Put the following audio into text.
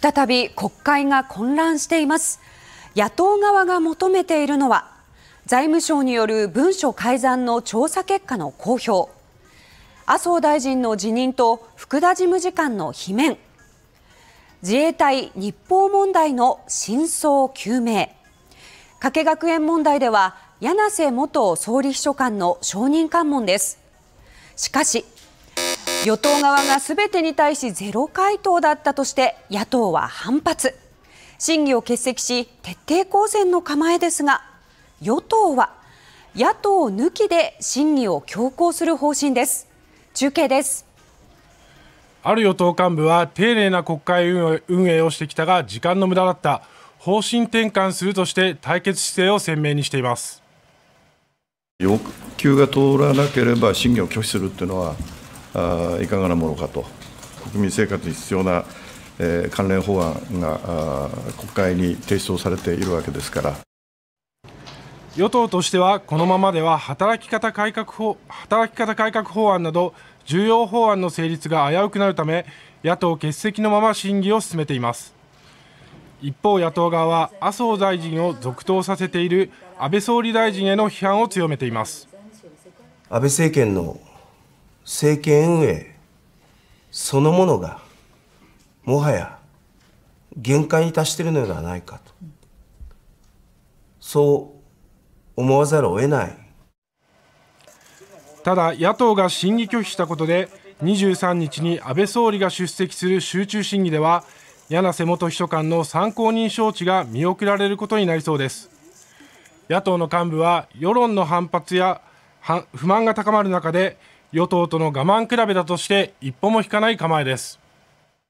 再び国会が混乱しています野党側が求めているのは財務省による文書改ざんの調査結果の公表麻生大臣の辞任と福田事務次官の罷免自衛隊日報問題の真相究明加計学園問題では柳瀬元総理秘書官の証人喚問ですしかし与党側が全てに対しゼロ回答だったとして野党は反発審議を欠席し徹底抗戦の構えですが与党は野党抜きで審議を強行する方針です中継ですある与党幹部は丁寧な国会運営をしてきたが時間の無駄だった方針転換するとして対決姿勢を鮮明にしています要求が通らなければ審議を拒否するというのはいかがなものかと、国民生活に必要な、え関連法案が国会に提出をされているわけですから。与党としては、このままでは働き方改革法働き方改革法案など、重要法案の成立が危うくなるため、野党欠席のまま審議を進めています。一方、野党側は麻生大臣を続投させている安倍総理大臣への批判を強めています安倍政権の政権運営そのものがもはや限界に達しているのではないかとそう思わざるを得ないただ野党が審議拒否したことで23日に安倍総理が出席する集中審議では柳瀬元秘書官の参考人招致が見送られることになりそうです野党の幹部は世論の反発や不満が高まる中で与党との我慢比べだとして一歩も引かない構えです